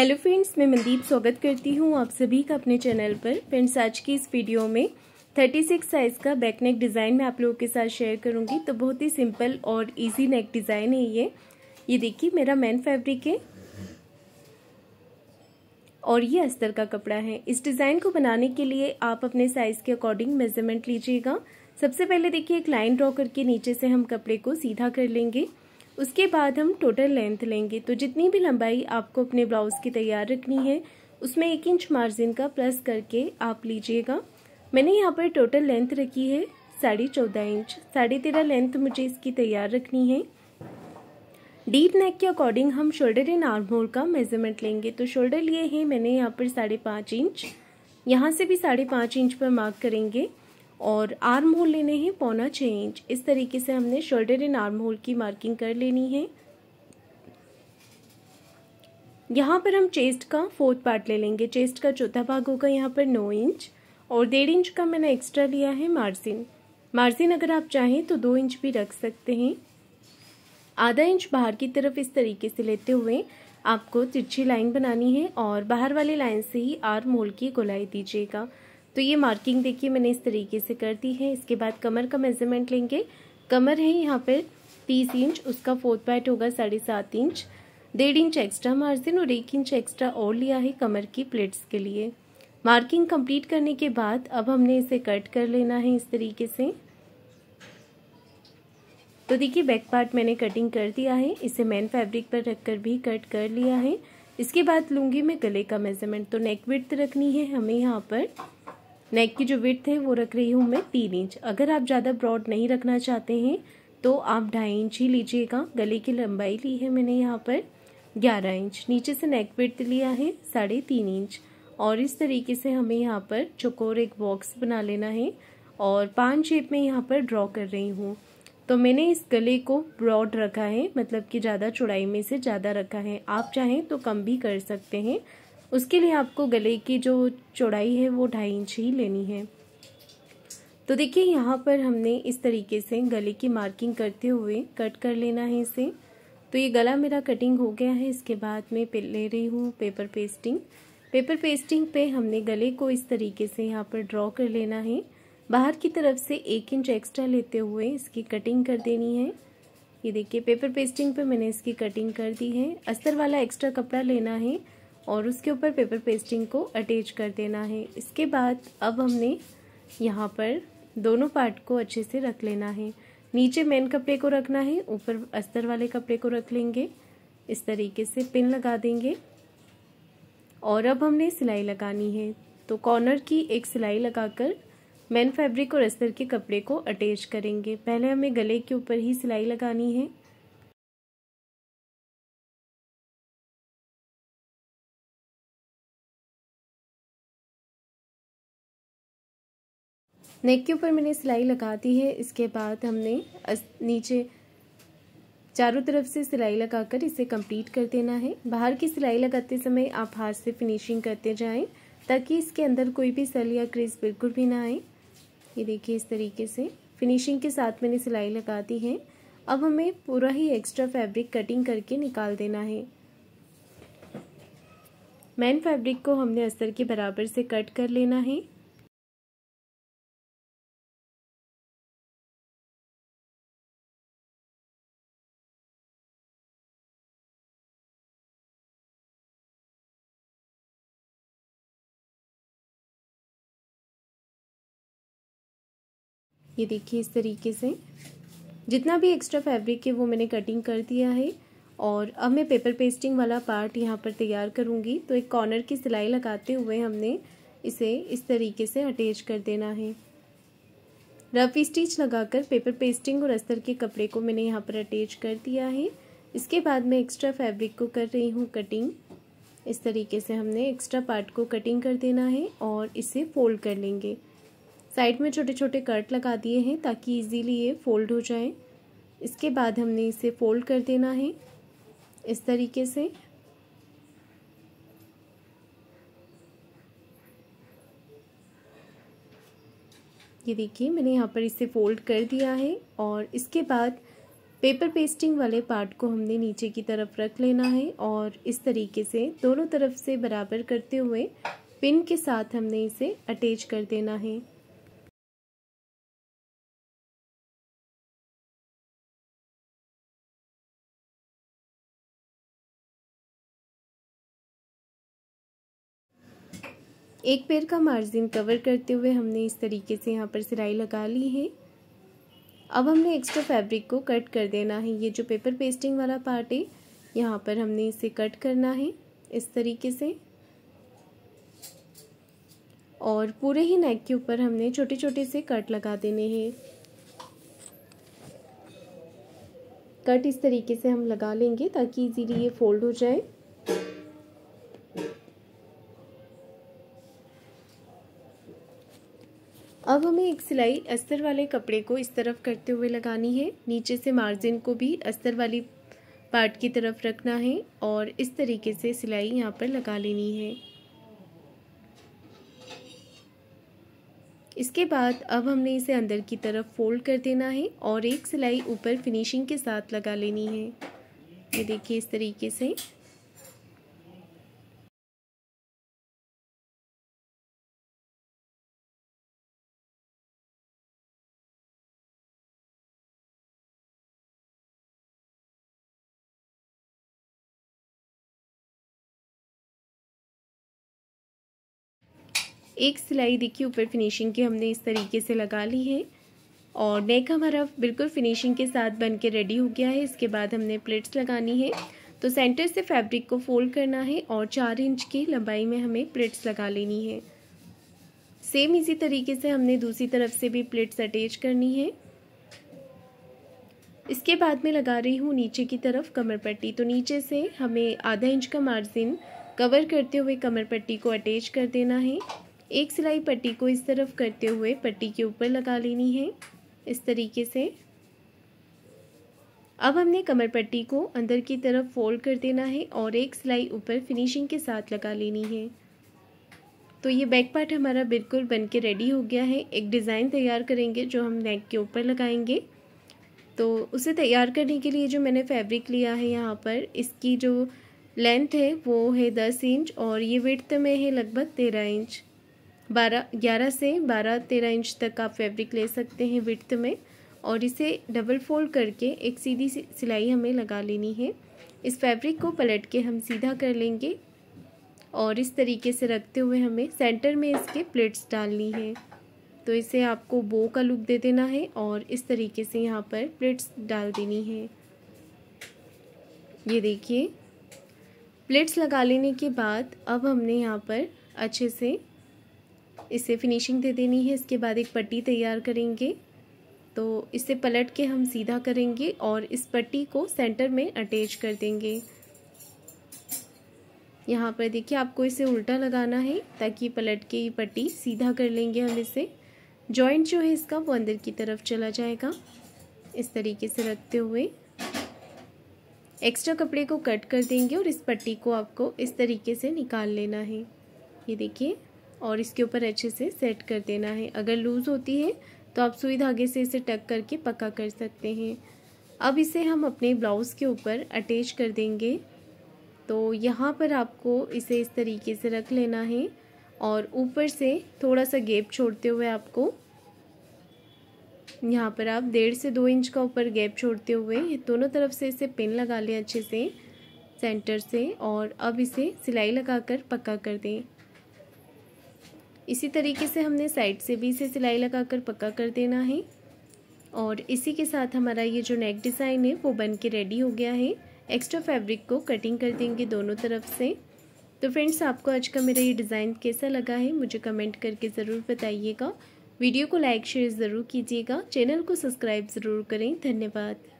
hello friends मैं मंदीप स्वागत करती हूँ आप सभी का अपने चैनल पर फ्रेंड्स आज की इस वीडियो में 36 साइज़ का बैक नेक डिज़ाइन मैं आप लोगों के साथ शेयर करूँगी तो बहुत ही सिंपल और इजी नेक डिज़ाइन है ये ये देखिए मेरा मैन फैब्रिक है और ये अस्तर का कपड़ा है इस डिज़ाइन को बनाने के लिए आप अपने साइज़ के अकॉर्डिंग मेजरमेंट लीजिएगा सबसे पहले देखिए एक लाइन ड्रॉ करके नीचे से हम कपड़े को सीधा कर लेंगे उसके बाद हम टोटल लेंथ लेंगे तो जितनी भी लंबाई आपको अपने ब्लाउज़ की तैयार रखनी है उसमें एक इंच मार्जिन का प्लस करके आप लीजिएगा मैंने यहाँ पर टोटल लेंथ रखी है साढ़े चौदह इंच साढ़े तेरह लेंथ मुझे इसकी तैयार रखनी है डीप नेक के अकॉर्डिंग हम शोल्डर एंड आर्म होल का मेजरमेंट लेंगे तो शोल्डर लिए हैं मैंने यहाँ पर साढ़े पाँच इंच यहाँ से भी साढ़े पाँच इंच पर मार्क करेंगे और आर्म होल लेने हैं पौना छः इंच इस तरीके से हमने शोल्डर एंड आर्म होल की मार्किंग कर लेनी है यहाँ पर हम चेस्ट का फोर्थ पार्ट ले लेंगे चेस्ट का चौथा भाग होगा यहाँ पर नौ इंच और डेढ़ इंच का मैंने एक्स्ट्रा लिया है मार्जिन मार्जिन अगर आप चाहें तो दो इंच भी रख सकते हैं आधा इंच बाहर की तरफ इस तरीके से लेते हुए आपको तिरछी लाइन बनानी है और बाहर वाली लाइन से ही आर्म होल की गोलाई दीजिएगा तो ये मार्किंग देखिए मैंने इस तरीके से कर दी है इसके बाद कमर का मेजरमेंट लेंगे कमर है यहाँ पर तीस इंच उसका फोर्थ पार्ट होगा साढ़े सात इंच डेढ़ इंच एक्स्ट्रा मार्जिन और एक इंच एक्स्ट्रा और लिया है कमर की प्लेट्स के लिए मार्किंग कंप्लीट करने के बाद अब हमने इसे कट कर लेना है इस तरीके से तो देखिए बैक पार्ट मैंने कटिंग कर दिया है इसे मेन फैब्रिक पर रखकर भी कट कर लिया है इसके बाद लूंगी मैं गले का मेजरमेंट तो नेक विथ रखनी है हमें यहाँ पर नेक की जो विथ है वो रख रही हूँ मैं तीन इंच अगर आप ज़्यादा ब्रॉड नहीं रखना चाहते हैं तो आप ढाई इंच ही लीजिएगा गले की लंबाई ली है मैंने यहाँ पर ग्यारह इंच नीचे से नेक विथ लिया है साढ़े तीन इंच और इस तरीके से हमें यहाँ पर चकोर एक बॉक्स बना लेना है और पान शेप में यहाँ पर ड्रॉ कर रही हूँ तो मैंने इस गले को ब्रॉड रखा है मतलब कि ज़्यादा चौड़ाई में से ज़्यादा रखा है आप चाहें तो कम भी कर सकते हैं उसके लिए आपको गले की जो चौड़ाई है वो ढाई इंच ही लेनी है तो देखिए यहाँ पर हमने इस तरीके से गले की मार्किंग करते हुए कट कर लेना है इसे तो ये गला मेरा कटिंग हो गया है इसके बाद मैं ले रही हूँ पेपर पेस्टिंग पेपर पेस्टिंग पे हमने गले को इस तरीके से यहाँ पर ड्रॉ कर लेना है बाहर की तरफ से एक इंच एक्स्ट्रा लेते हुए इसकी कटिंग कर देनी है ये देखिए पेपर पेस्टिंग पे मैंने इसकी कटिंग कर दी है अस्तर वाला एक्स्ट्रा कपड़ा लेना है और उसके ऊपर पेपर पेस्टिंग को अटैच कर देना है इसके बाद अब हमने यहाँ पर दोनों पार्ट को अच्छे से रख लेना है नीचे मेन कपड़े को रखना है ऊपर अस्तर वाले कपड़े को रख लेंगे इस तरीके से पिन लगा देंगे और अब हमने सिलाई लगानी है तो कॉर्नर की एक सिलाई लगाकर मेन फैब्रिक और अस्तर के कपड़े को अटैच करेंगे पहले हमें गले के ऊपर ही सिलाई लगानी है नेक के ऊपर मैंने सिलाई लगा दी है इसके बाद हमने नीचे चारों तरफ से सिलाई लगाकर इसे कंप्लीट कर देना है बाहर की सिलाई लगाते समय आप हाथ से फिनिशिंग करते जाएं ताकि इसके अंदर कोई भी सल या क्रेज बिल्कुल भी ना आए ये देखिए इस तरीके से फिनिशिंग के साथ मैंने सिलाई लगा दी है अब हमें पूरा ही एक्स्ट्रा फैब्रिक कटिंग करके निकाल देना है मैन फैब्रिक को हमने अस्तर के बराबर से कट कर लेना है ये देखिए इस तरीके से जितना भी एक्स्ट्रा फैब्रिक है वो मैंने कटिंग कर दिया है और अब मैं पेपर पेस्टिंग वाला पार्ट यहाँ पर तैयार करूँगी तो एक कॉर्नर की सिलाई लगाते हुए हमने इसे इस तरीके से अटैच कर देना है रफ स्टिच लगाकर पेपर पेस्टिंग और अस्तर के कपड़े को मैंने यहाँ पर अटैच कर दिया है इसके बाद मैं एक्स्ट्रा फैब्रिक को कर रही हूँ कटिंग इस तरीके से हमने एक्स्ट्रा पार्ट को कटिंग कर देना है और इसे फोल्ड कर लेंगे साइड में छोटे छोटे कट लगा दिए हैं ताकि इजीली ये फोल्ड हो जाए इसके बाद हमने इसे फोल्ड कर देना है इस तरीके से ये देखिए मैंने यहाँ पर इसे फोल्ड कर दिया है और इसके बाद पेपर पेस्टिंग वाले पार्ट को हमने नीचे की तरफ रख लेना है और इस तरीके से दोनों तरफ से बराबर करते हुए पिन के साथ हमने इसे अटैच कर देना है एक पैर का मार्जिन कवर करते हुए हमने इस तरीके से यहाँ पर सिलाई लगा ली है अब हमने एक्स्ट्रा फैब्रिक को कट कर देना है ये जो पेपर पेस्टिंग वाला पार्ट है यहाँ पर हमने इसे कट करना है इस तरीके से और पूरे ही नेक के ऊपर हमने छोटे छोटे से कट लगा देने हैं कट इस तरीके से हम लगा लेंगे ताकि इजीली ये फोल्ड हो जाए अब हमें एक सिलाई अस्तर वाले कपड़े को इस तरफ करते हुए लगानी है नीचे से मार्जिन को भी अस्तर वाली पार्ट की तरफ रखना है और इस तरीके से सिलाई यहाँ पर लगा लेनी है इसके बाद अब हमने इसे अंदर की तरफ फोल्ड कर देना है और एक सिलाई ऊपर फिनिशिंग के साथ लगा लेनी है ये देखिए इस तरीके से एक सिलाई देखिए ऊपर फिनिशिंग की हमने इस तरीके से लगा ली है और नेक हमारा बिल्कुल फिनिशिंग के साथ बन के रेडी हो गया है इसके बाद हमने प्लेट्स लगानी है तो सेंटर से फैब्रिक को फोल्ड करना है और चार इंच की लंबाई में हमें प्लेट्स लगा लेनी है सेम इसी तरीके से हमने दूसरी तरफ से भी प्लेट्स अटैच करनी है इसके बाद मैं लगा रही हूँ नीचे की तरफ कमर पट्टी तो नीचे से हमें आधा इंच का मार्जिन कवर करते हुए कमर पट्टी को अटैच कर देना है एक सिलाई पट्टी को इस तरफ करते हुए पट्टी के ऊपर लगा लेनी है इस तरीके से अब हमने कमर पट्टी को अंदर की तरफ फोल्ड कर देना है और एक सिलाई ऊपर फिनिशिंग के साथ लगा लेनी है तो ये बैक पार्ट हमारा बिल्कुल बन के रेडी हो गया है एक डिज़ाइन तैयार करेंगे जो हम नेक के ऊपर लगाएंगे तो उसे तैयार करने के लिए जो मैंने फैब्रिक लिया है यहाँ पर इसकी जो लेंथ है वो है दस इंच और ये विड्थ में है लगभग तेरह इंच बारह ग्यारह से बारह तेरह इंच तक आप फैब्रिक ले सकते हैं विड्थ में और इसे डबल फोल्ड करके एक सीधी सिलाई हमें लगा लेनी है इस फैब्रिक को पलट के हम सीधा कर लेंगे और इस तरीके से रखते हुए हमें सेंटर में इसके प्लेट्स डालनी है तो इसे आपको बो का लुक दे देना है और इस तरीके से यहाँ पर प्लेट्स डाल देनी है ये देखिए प्लेट्स लगा लेने के बाद अब हमने यहाँ पर अच्छे से इसे फिनिशिंग दे देनी है इसके बाद एक पट्टी तैयार करेंगे तो इसे पलट के हम सीधा करेंगे और इस पट्टी को सेंटर में अटैच कर देंगे यहाँ पर देखिए आपको इसे उल्टा लगाना है ताकि पलट के ये पट्टी सीधा कर लेंगे हम इसे जॉइंट जो है इसका वो अंदर की तरफ चला जाएगा इस तरीके से रखते हुए एक्स्ट्रा कपड़े को कट कर देंगे और इस पट्टी को आपको इस तरीके से निकाल लेना है ये देखिए और इसके ऊपर अच्छे से सेट कर देना है अगर लूज़ होती है तो आप सुई धागे से इसे टक करके पक्का कर सकते हैं अब इसे हम अपने ब्लाउज़ के ऊपर अटैच कर देंगे तो यहाँ पर आपको इसे इस तरीके से रख लेना है और ऊपर से थोड़ा सा गैप छोड़ते हुए आपको यहाँ पर आप डेढ़ से दो इंच का ऊपर गैप छोड़ते हुए दोनों तरफ से इसे पिन लगा लें अच्छे से सेंटर से और अब इसे सिलाई लगाकर पक्का कर दें इसी तरीके से हमने साइड से भी इसे सिलाई लगाकर पक्का कर देना है और इसी के साथ हमारा ये जो नेक डिज़ाइन है वो बन के रेडी हो गया है एक्स्ट्रा फैब्रिक को कटिंग कर देंगे दोनों तरफ से तो फ्रेंड्स आपको आज का मेरा ये डिज़ाइन कैसा लगा है मुझे कमेंट करके ज़रूर बताइएगा वीडियो को लाइक शेयर ज़रूर कीजिएगा चैनल को सब्सक्राइब ज़रूर करें धन्यवाद